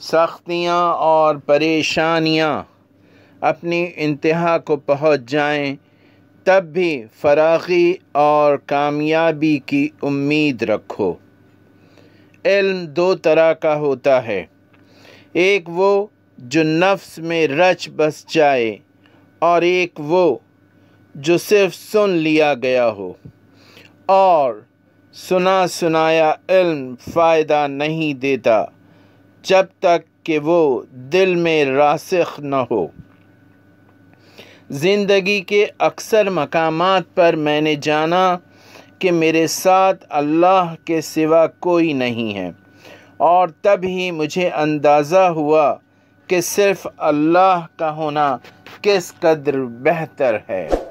सख्तियाँ और परेशानियाँ अपनी इंतहा को पहुँच जाएँ तब भी फराखी और कामयाबी की उम्मीद रखो इल्म दो तरह का होता है एक वो जो नफ्स में रच बस जाए और एक वो जो सिर्फ सुन लिया गया हो और सुना सुनाया इल्म फ़ायदा नहीं देता जब तक कि वो दिल में रासिख न हो ज़िंदगी के अक्सर मकामात पर मैंने जाना कि मेरे साथ अल्लाह के सिवा कोई नहीं है और तब ही मुझे अंदाज़ा हुआ कि सिर्फ़ अल्लाह का होना किस कदर बेहतर है